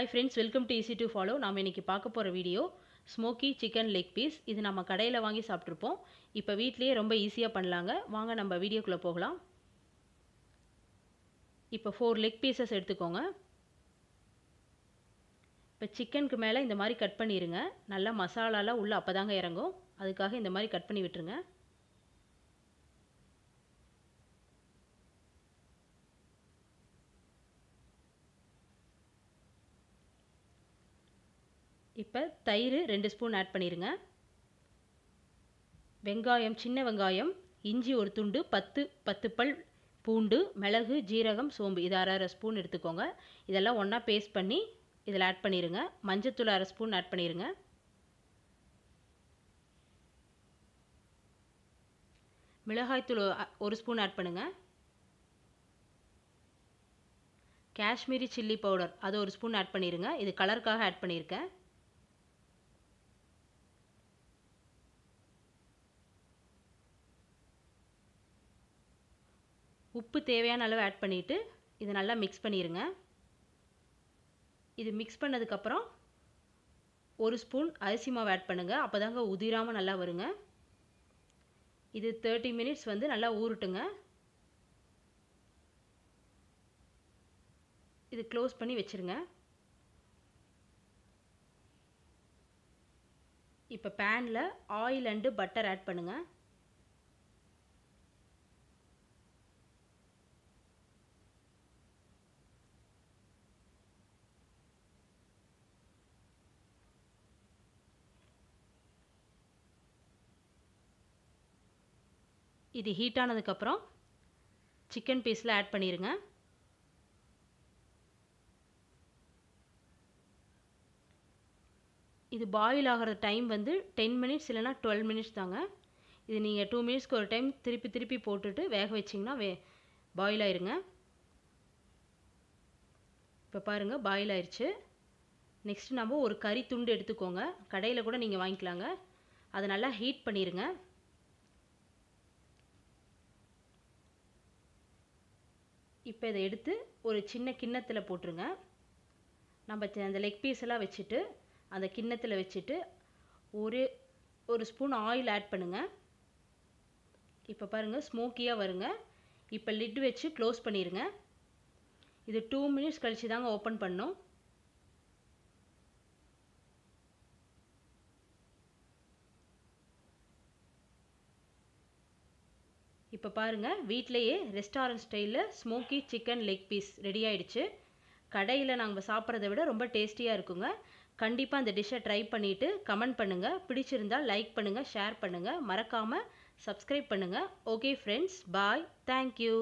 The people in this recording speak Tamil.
hi friends welcome to easy to follow நாம் இன்றைக்கி பார்க்க போகிற video smoky chicken leg piece இது நம்ம கடையில் வாங்கி சாப்பிட்ருப்போம் இப்போ வீட்லேயே ரொம்ப ஈஸியாக பண்ணலாங்க வாங்க நம்ம வீடியோக்குள்ளே போகலாம் இப்போ ஃபோர் லெக் பீஸஸ் எடுத்துக்கோங்க இப்போ சிக்கனுக்கு மேலே இந்த மாதிரி கட் பண்ணிடுங்க நல்லா மசாலாலாம் உள்ளே அப்போ தாங்க இறங்கும் அதுக்காக இந்த மாதிரி கட் பண்ணி விட்டுருங்க இப்போ தயிர் ரெண்டு ஸ்பூன் ஆட் பண்ணிடுங்க வெங்காயம் சின்ன வெங்காயம் இஞ்சி ஒரு துண்டு பத்து பத்து பல் பூண்டு மிளகு ஜீரகம் சோம்பு இது அரை அரை ஸ்பூன் எடுத்துக்கோங்க இதெல்லாம் ஒன்றா பேஸ்ட் பண்ணி இதில் ஆட் பண்ணிடுங்க மஞ்சத்தூள் அரை ஸ்பூன் ஆட் பண்ணிடுங்க மிளகாய்த்தூள் ஒரு ஸ்பூன் ஆட் பண்ணுங்கள் காஷ்மீரி சில்லி பவுடர் அது ஒரு ஸ்பூன் ஆட் பண்ணிடுங்க இது கலருக்காக ஆட் பண்ணியிருக்கேன் உப்பு தேவையான அளவு ஆட் பண்ணிவிட்டு இதை நல்லா மிக்ஸ் பண்ணிடுங்க இது மிக்ஸ் பண்ணதுக்கப்புறம் ஒரு ஸ்பூன் அரிசி மாவு ஆட் பண்ணுங்கள் அப்போ தாங்க உதிராமல் நல்லா வருங்க இது தேர்ட்டி மினிட்ஸ் வந்து நல்லா ஊறட்டுங்க இது க்ளோஸ் பண்ணி வச்சுருங்க இப்போ பேனில் ஆயில் அண்டு பட்டர் ஆட் பண்ணுங்கள் இது ஹீட் ஆனதுக்கப்புறம் சிக்கன் பீஸில் ஆட் பண்ணிடுங்க இது பாயில் ஆகிற டைம் வந்து டென் மினிட்ஸ் இல்லைனா டுவெல் மினிட்ஸ் தாங்க இது நீங்கள் டூ மினிட்ஸ்க்கு ஒரு டைம் திருப்பி திருப்பி போட்டுட்டு வேக வச்சிங்கன்னா வே பாயில் ஆயிருங்க இப்போ பாருங்கள் பாயில் ஆயிடுச்சு நெக்ஸ்ட்டு நம்ம ஒரு கறி துண்டு எடுத்துக்கோங்க கடையில் கூட நீங்கள் வாங்கிக்கலாங்க அதை நல்லா ஹீட் பண்ணிடுங்க இப்போ இதை எடுத்து ஒரு சின்ன கிண்ணத்தில் போட்டுருங்க நம்ம அந்த லெக் பீஸ் எல்லாம் வச்சுட்டு அந்த கிண்ணத்தில் வச்சுட்டு ஒரு ஒரு ஸ்பூன் ஆயில் ஆட் பண்ணுங்கள் இப்போ பாருங்கள் ஸ்மோக்கியாக வருங்க இப்போ லிட் வச்சு க்ளோஸ் பண்ணிடுங்க இது டூ மினிட்ஸ் கழித்து தாங்க ஓப்பன் பண்ணோம் இப்போ பாருங்கள் வீட்டிலையே ரெஸ்டாரண்ட் ஸ்டைலில் smoky chicken leg piece ready ஆயிடுச்சு கடையில் நாங்கள் சாப்பிட்றத விட ரொம்ப டேஸ்டியாக இருக்குங்க கண்டிப்பாக அந்த டிஷ்ஷை ட்ரை பண்ணிவிட்டு கமெண்ட் பண்ணுங்கள் பிடிச்சிருந்தால் லைக் பண்ணுங்கள் ஷேர் பண்ணுங்கள் மறக்காமல் சப்ஸ்கிரைப் பண்ணுங்கள் ஓகே ஃப்ரெண்ட்ஸ் பாய் தேங்க்யூ